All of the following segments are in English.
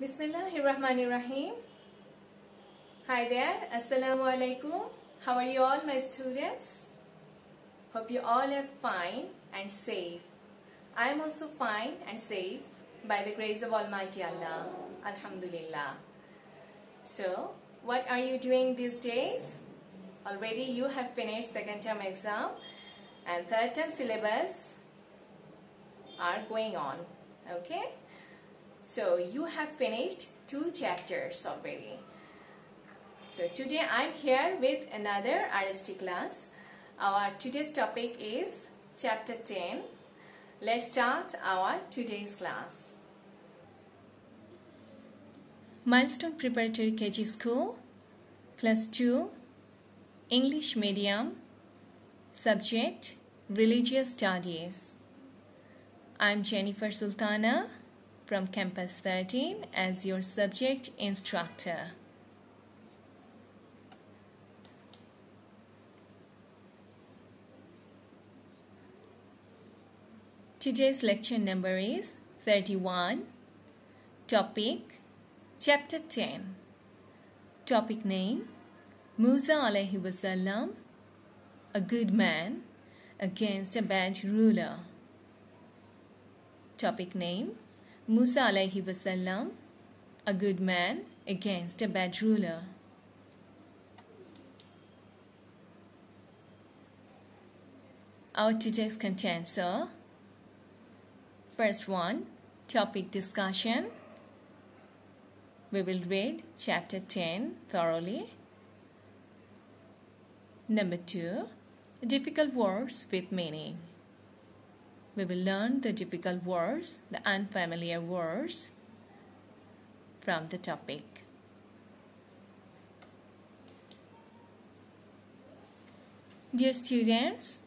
Bismillahirrahmanirrahim. Hi there. Assalamu alaikum. How are you all my students? Hope you all are fine and safe. I am also fine and safe by the grace of Almighty Allah. Alhamdulillah. So, what are you doing these days? Already you have finished second term exam and third term syllabus are going on. Okay? So you have finished two chapters already. So today I'm here with another RST class. Our today's topic is chapter 10. Let's start our today's class. Milestone Preparatory KG School Class 2 English Medium Subject Religious Studies I'm Jennifer Sultana from Campus 13 as your subject instructor. Today's lecture number is 31. Topic Chapter 10. Topic name Musa alayhi wasallam, a good man against a bad ruler. Topic name Musa alayhi wasallam, a good man against a bad ruler. Our today's contents are First one, topic discussion. We will read chapter 10 thoroughly. Number two, difficult words with meaning we will learn the difficult words, the unfamiliar words from the topic. Dear students,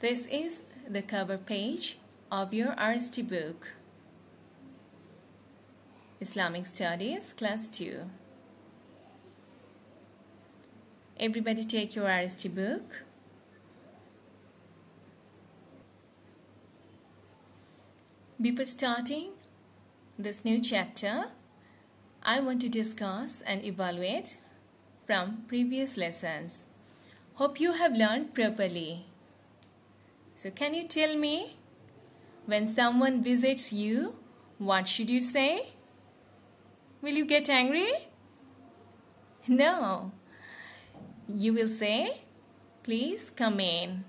this is the cover page of your RST book. Islamic Studies, Class 2. Everybody take your RST book. Before starting this new chapter, I want to discuss and evaluate from previous lessons. Hope you have learned properly. So can you tell me when someone visits you, what should you say? Will you get angry? No. You will say, please come in.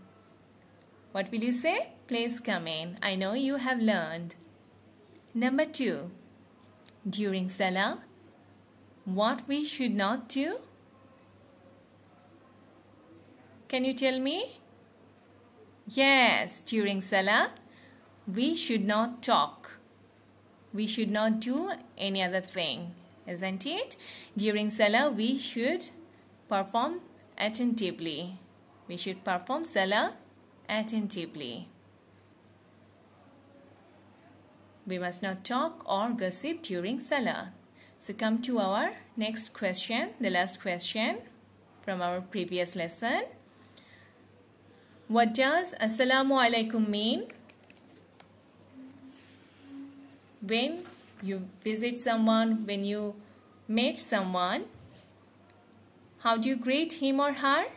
What will you say? please come in. I know you have learned. Number two, during Salah, what we should not do? Can you tell me? Yes, during Salah, we should not talk. We should not do any other thing, isn't it? During Salah, we should perform attentively. We should perform Salah attentively. We must not talk or gossip during salah. So come to our next question, the last question from our previous lesson. What does Assalamu alaikum mean? When you visit someone, when you meet someone, how do you greet him or her?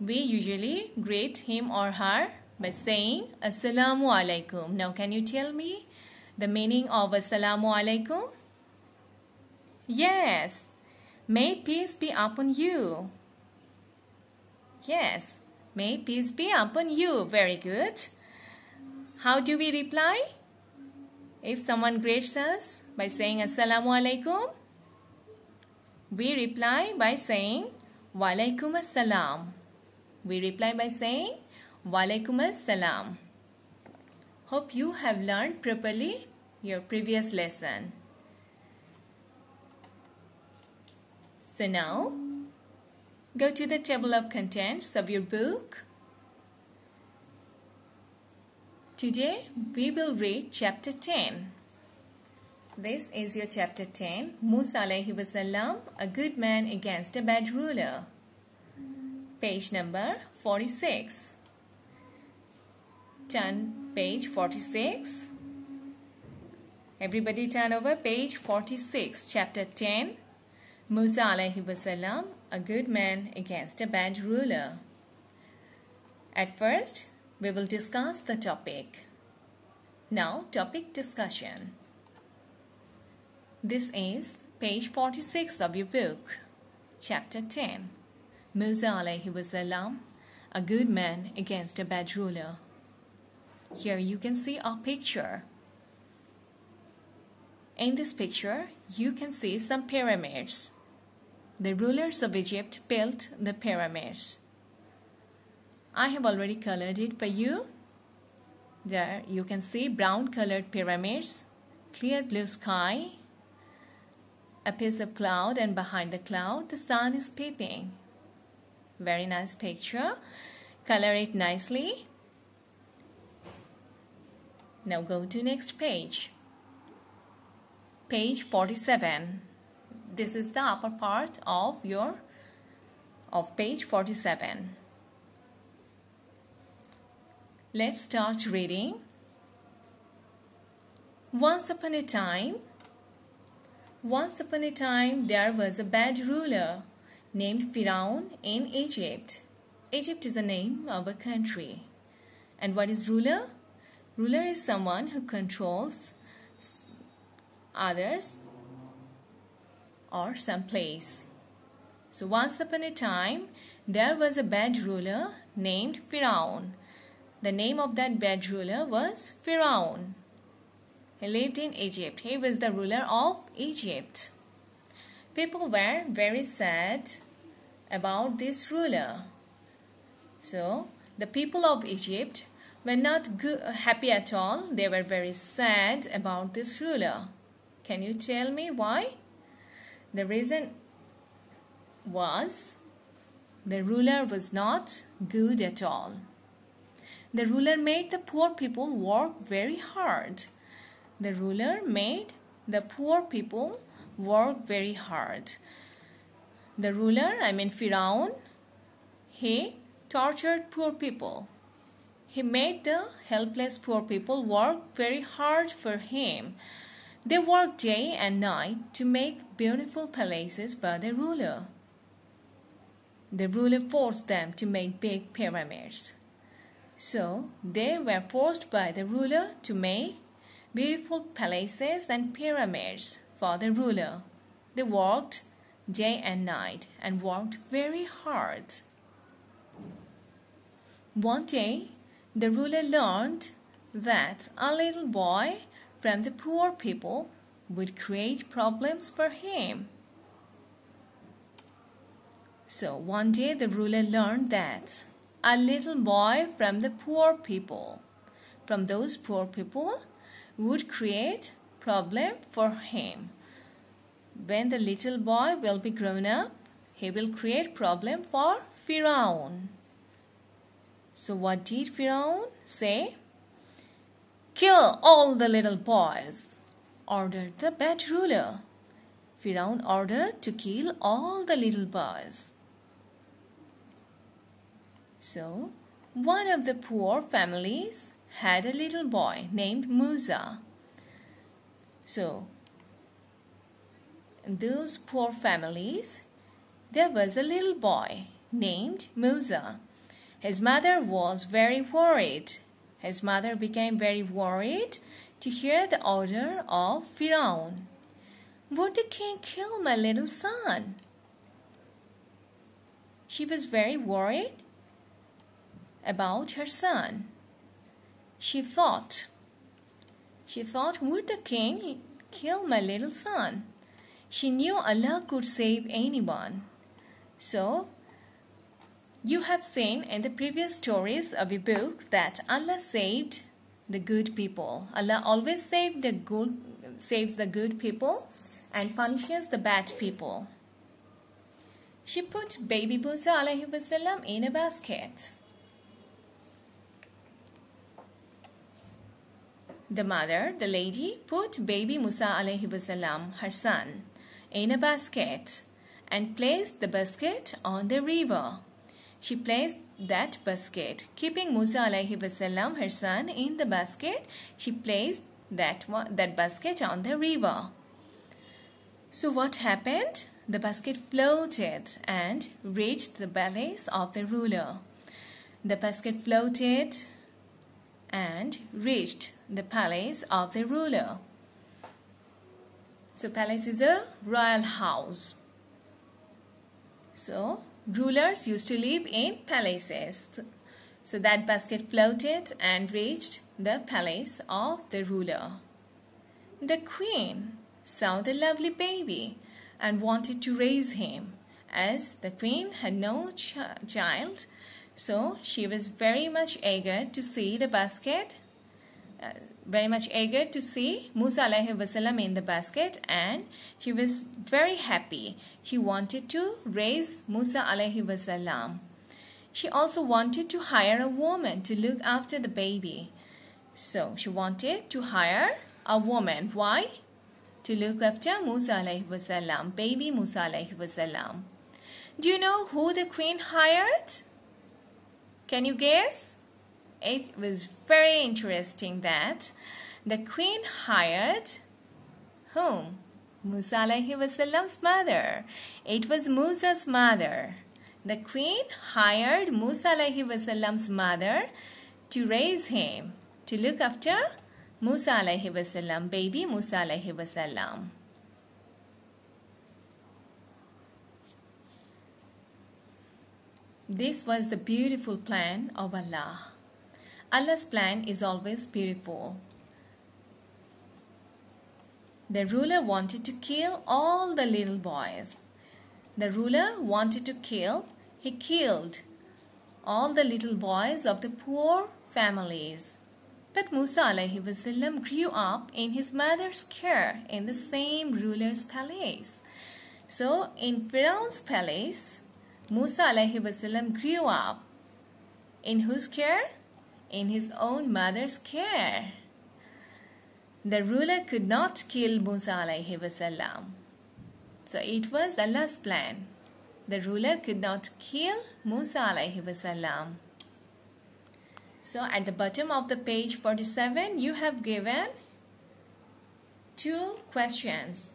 We usually greet him or her by saying Assalamu Alaikum. Now can you tell me the meaning of Assalamu Alaikum? Yes. May peace be upon you. Yes. May peace be upon you. Very good. How do we reply? If someone greets us by saying Assalamu Alaikum, we reply by saying Walaikum Assalam. We reply by saying Walaikum assalam. Hope you have learned properly your previous lesson. So now, go to the table of contents of your book. Today, we will read chapter 10. This is your chapter 10, Musa alayhi wasallam, a good man against a bad ruler. Page number 46 turn page 46. Everybody turn over page 46, chapter 10. Musa alayhi wasalam, a good man against a bad ruler. At first, we will discuss the topic. Now, topic discussion. This is page 46 of your book, chapter 10. Musa alayhi wasalam, a good man against a bad ruler. Here you can see a picture. In this picture, you can see some pyramids. The rulers of Egypt built the pyramids. I have already colored it for you. There you can see brown colored pyramids, clear blue sky, a piece of cloud and behind the cloud the sun is peeping. Very nice picture. Color it nicely. Now go to next page. Page 47. This is the upper part of your of page 47. Let's start reading. Once upon a time, once upon a time there was a bad ruler named Firaun in Egypt. Egypt is the name of a country. And what is ruler? Ruler is someone who controls others or some place. So once upon a time, there was a bad ruler named Firaun. The name of that bad ruler was Firaun. He lived in Egypt. He was the ruler of Egypt. People were very sad about this ruler. So the people of Egypt were not good, uh, happy at all. They were very sad about this ruler. Can you tell me why? The reason was the ruler was not good at all. The ruler made the poor people work very hard. The ruler made the poor people work very hard. The ruler, I mean Firaun, he tortured poor people. He made the helpless poor people work very hard for him. They worked day and night to make beautiful palaces for the ruler. The ruler forced them to make big pyramids. So they were forced by the ruler to make beautiful palaces and pyramids for the ruler. They worked day and night and worked very hard. One day, the ruler learned that a little boy from the poor people would create problems for him. So one day the ruler learned that a little boy from the poor people, from those poor people, would create problem for him. When the little boy will be grown up, he will create problem for Firaun. So what did Firaun say? Kill all the little boys, ordered the bad ruler. Firaun ordered to kill all the little boys. So, one of the poor families had a little boy named Musa. So, those poor families, there was a little boy named Musa. His mother was very worried. His mother became very worried to hear the order of Firaun. Would the king kill my little son? She was very worried about her son. She thought, she thought, would the king kill my little son? She knew Allah could save anyone. So you have seen in the previous stories of your book that Allah saved the good people. Allah always saved the good, saves the good people and punishes the bad people. She put baby Musa alayhi wasallam in a basket. The mother, the lady, put baby Musa alayhi wasallam, her son, in a basket and placed the basket on the river. She placed that basket. Keeping Musa alayhi wasallam, her son, in the basket, she placed that, one, that basket on the river. So what happened? The basket floated and reached the palace of the ruler. The basket floated and reached the palace of the ruler. So palace is a royal house. So Rulers used to live in palaces. So that basket floated and reached the palace of the ruler. The queen saw the lovely baby and wanted to raise him. As the queen had no ch child, so she was very much eager to see the basket. Uh, very much eager to see Musa alayhi wasallam in the basket and he was very happy. He wanted to raise Musa alayhi wasallam. She also wanted to hire a woman to look after the baby. So she wanted to hire a woman. Why? To look after Musa alayhi wasallam, baby Musa alayhi wasallam. Do you know who the queen hired? Can you guess? it was very interesting that the queen hired whom? Musa alayhi wasallam's mother. It was Musa's mother. The queen hired Musa alayhi wasallam's mother to raise him, to look after Musa alayhi wasallam, baby Musa alayhi wasallam. This was the beautiful plan of Allah. Allah's plan is always beautiful. The ruler wanted to kill all the little boys. The ruler wanted to kill, he killed all the little boys of the poor families. But Musa alayhi wasallam grew up in his mother's care in the same ruler's palace. So in Pharaoh's palace, Musa alayhi wasallam grew up in whose care? in his own mother's care. The ruler could not kill Musa alayhi wasallam. So it was Allah's plan. The ruler could not kill Musa alayhi wasallam. So at the bottom of the page 47, you have given two questions.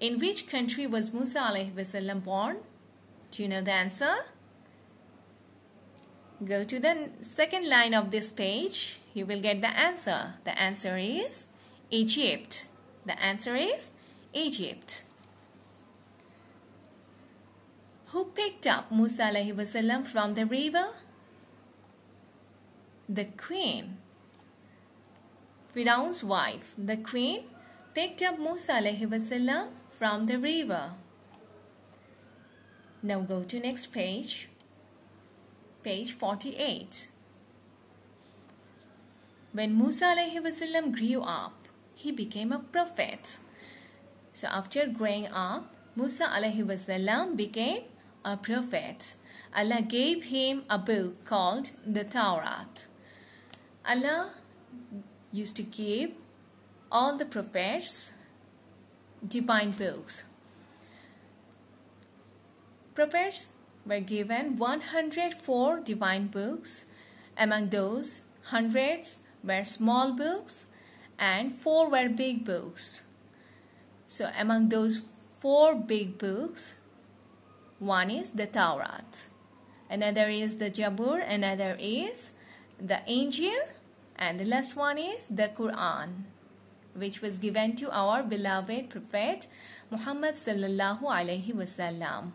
In which country was Musa alayhi wasallam born? Do you know the answer? Go to the second line of this page. You will get the answer. The answer is Egypt. The answer is Egypt. Who picked up Musa wasallam from the river? The queen. Firaun's wife, the queen, picked up Musa wasallam from the river. Now go to next page page 48. When Musa wasallam grew up, he became a prophet. So after growing up, Musa wasallam became a prophet. Allah gave him a book called the Taurat. Allah used to give all the prophets divine books. Prophets were given 104 divine books. Among those, hundreds were small books and four were big books. So, among those four big books, one is the Torah, another is the Jabur, another is the Angel, and the last one is the Quran, which was given to our beloved Prophet Muhammad sallallahu alaihi wasallam.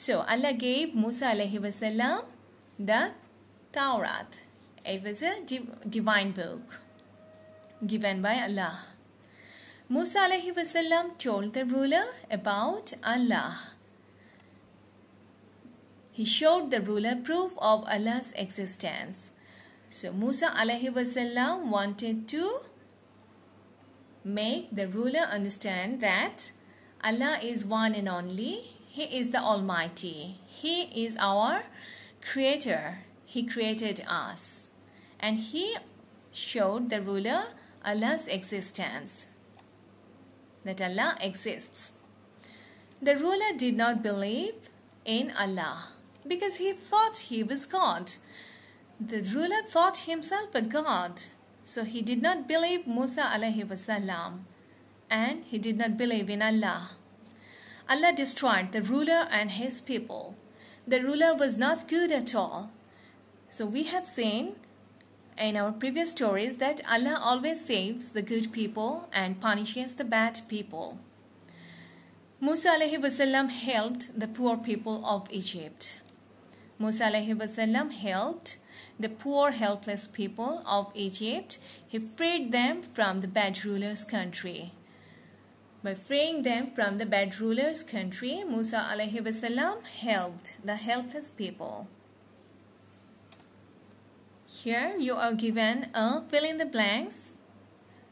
So Allah gave Musa alayhi wasallam the Taurat. It was a divine book given by Allah. Musa alayhi wasallam told the ruler about Allah. He showed the ruler proof of Allah's existence. So Musa alayhi wasallam wanted to make the ruler understand that Allah is one and only he is the Almighty. He is our Creator. He created us. And He showed the ruler Allah's existence, that Allah exists. The ruler did not believe in Allah because he thought he was God. The ruler thought himself a God. So he did not believe Musa alayhi wasalam and he did not believe in Allah. Allah destroyed the ruler and his people. The ruler was not good at all. So we have seen in our previous stories that Allah always saves the good people and punishes the bad people. Musa wasallam helped the poor people of Egypt. Musa wasallam helped the poor helpless people of Egypt. He freed them from the bad ruler's country by freeing them from the bad ruler's country, Musa alayhi wasallam helped the helpless people. Here you are given a fill in the blanks.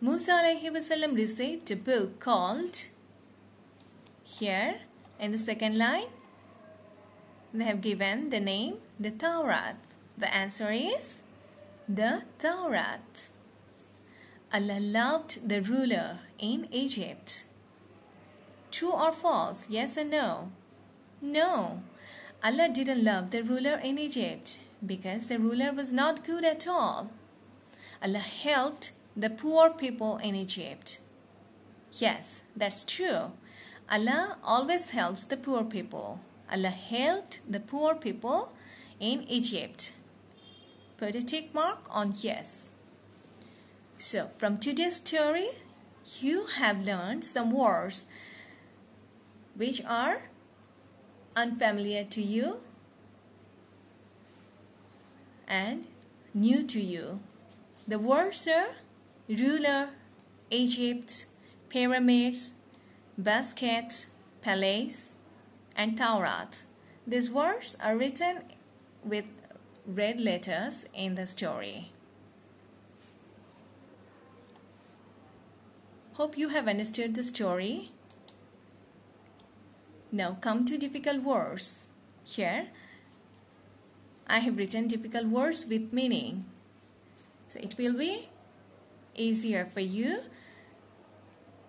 Musa alayhi wasallam received a book called here in the second line they have given the name the Taurat. The answer is the Taurat. Allah loved the ruler in Egypt. True or false? Yes and no? No. Allah didn't love the ruler in Egypt because the ruler was not good at all. Allah helped the poor people in Egypt. Yes, that's true. Allah always helps the poor people. Allah helped the poor people in Egypt. Put a tick mark on yes. So, from today's story, you have learned some words which are unfamiliar to you and new to you. The words are ruler, Egypt, pyramids, basket, palace, and Taurat. These words are written with red letters in the story. Hope you have understood the story. Now come to difficult words. Here I have written difficult words with meaning. So it will be easier for you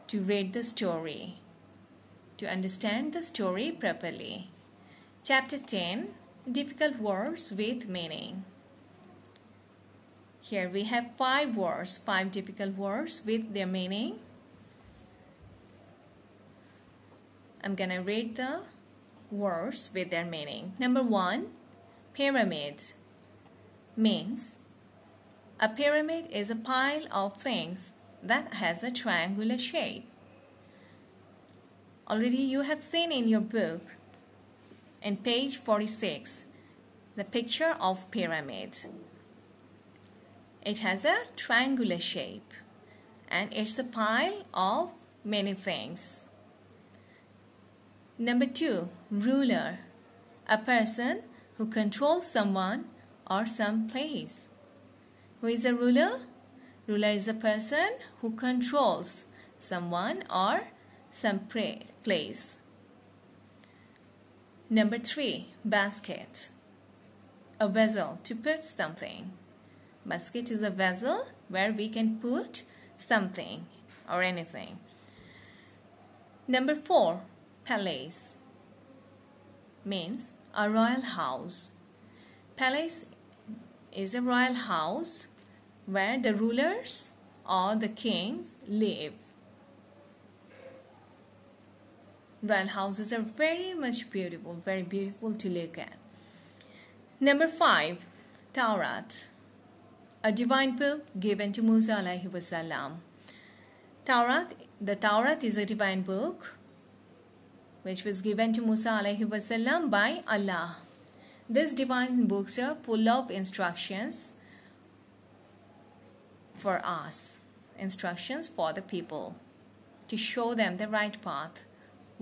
to read the story, to understand the story properly. Chapter 10 Difficult Words with Meaning. Here we have five words, five difficult words with their meaning. I'm gonna read the words with their meaning. Number one, pyramids means a pyramid is a pile of things that has a triangular shape. Already you have seen in your book in page 46 the picture of pyramid. It has a triangular shape and it's a pile of many things. Number two, ruler. A person who controls someone or some place. Who is a ruler? Ruler is a person who controls someone or some place. Number three, basket. A vessel to put something. Basket is a vessel where we can put something or anything. Number four, palace means a royal house. Palace is a royal house where the rulers or the kings live. Royal houses are very much beautiful, very beautiful to look at. Number five, Taurat, a divine book given to Musa alayhi wasalam. Taurat, the Taurat is a divine book which was given to Musa alayhi wasallam by Allah. These divine books are full of instructions for us, instructions for the people to show them the right path,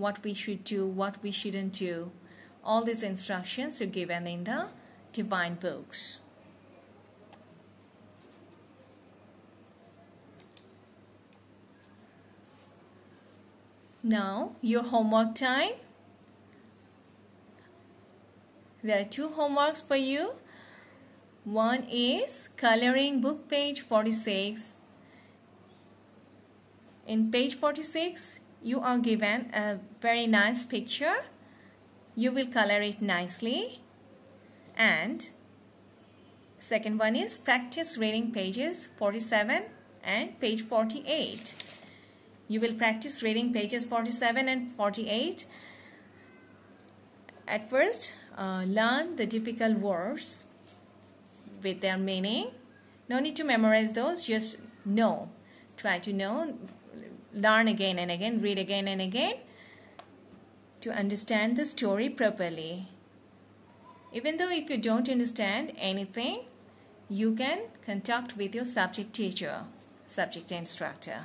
what we should do, what we shouldn't do. All these instructions are given in the divine books. Now your homework time. There are two homeworks for you. One is coloring book page 46. In page 46, you are given a very nice picture. You will color it nicely. And second one is practice reading pages 47 and page 48. You will practice reading pages 47 and 48. At first, uh, learn the typical words with their meaning. No need to memorize those, just know. Try to know, learn again and again, read again and again to understand the story properly. Even though if you don't understand anything, you can contact with your subject teacher, subject instructor.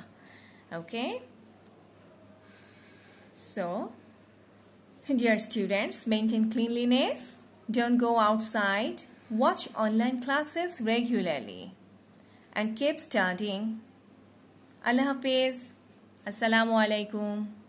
Okay? So, dear students, maintain cleanliness. Don't go outside. Watch online classes regularly. And keep studying. Allah Hafiz. Assalamu alaikum.